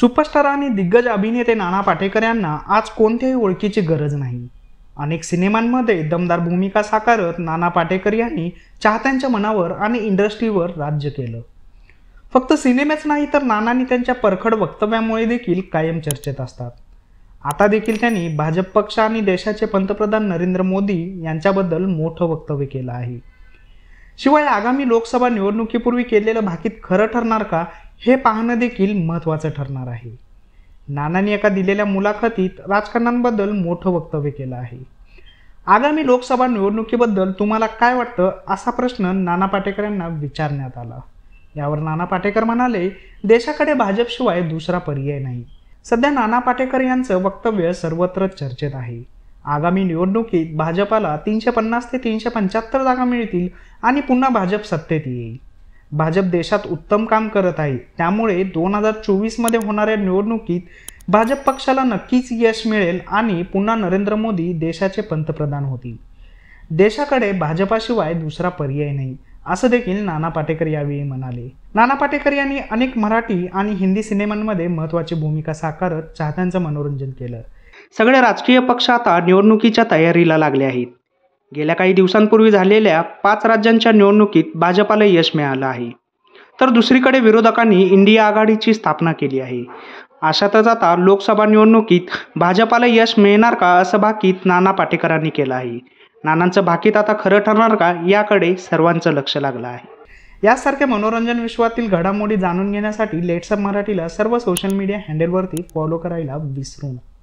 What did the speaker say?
superstar आणि दिग्गज अभिनेते नाना पाटेकर यांना आज कोणत्याही ओळखीची गरज नाही अनेक सिनेमांमध्ये दमदार भूमिका साकारत नाना पाटेकर यांनी चाहत्यांच्या मनावर आणि इंडस्ट्रीवर राज्य केलं फक्त सिनेमेच नाही तर नानांनी त्यांच्या परखड वक्तव्यामुळे देखील कायम चर्चेत असतात आता देखील त्यांनी भाजप पक्ष आणि देशाचे पंतप्रधान नरेंद्र मोदी यांच्याबद्दल मोठं वक्तव्य केलं आहे शिवाय आगामी लोकसभा निवडणुकीपूर्वी केलेलं भाकीत खरं ठरणार का हे पाहणं देखील महत्त्वाचं ठरणार आहे नानांनी एका दिलेल्या मुलाखतीत राजकारणांबद्दल मोठं वक्तव्य केलं आहे आगामी लोकसभा निवडणुकीबद्दल तुम्हाला काय वाटतं असा प्रश्न नाना पाटेकर यांना विचारण्यात आला यावर नाना पाटेकर म्हणाले देशाकडे भाजपशिवाय दुसरा पर्याय नाही सध्या नाना पाटेकर यांचं वक्तव्य सर्वत्र चर्चेत आहे आगामी निवडणुकीत भाजपाला तीनशे पन्नास ते तीनशे पंच्याहत्तर जागा मिळतील आणि पुन्हा भाजप सत्तेत येईल भाजप देशात उत्तम काम करत आहे त्यामुळे दोन हजार चोवीसमध्ये होणाऱ्या निवडणुकीत भाजप पक्षाला नक्कीच यश मिळेल आणि पुन्हा नरेंद्र मोदी देशाचे पंतप्रधान होतील देशाकडे भाजपाशिवाय दुसरा पर्याय नाही असं देखील नाना पाटेकर यावेळी म्हणाले नाना पाटेकर यांनी अनेक मराठी आणि हिंदी सिनेमांमध्ये महत्त्वाची भूमिका साकारत चाहत्यांचं मनोरंजन केलं सगळे राजकीय पक्ष आता निवडणुकीच्या तयारीला लागले आहेत गेल्या काही दिवसांपूर्वी झालेल्या पाच राज्यांच्या निवडणुकीत भाजपाला यश मिळालं आहे तर दुसरीकडे विरोधकांनी इंडिया आघाडीची स्थापना केली आहे अशातच आता लोकसभा निवडणुकीत भाजपाला यश मिळणार का असं भाकीत नाना पाटेकरांनी केलं आहे नानांचं भाकीत आता खरं ठरणार का याकडे सर्वांचं लक्ष लागलं आहे यासारख्या मनोरंजन विश्वातील घडामोडी जाणून घेण्यासाठी लेट्सअप मराठीला सर्व सोशल मीडिया हँडलवरती फॉलो करायला विसरू नका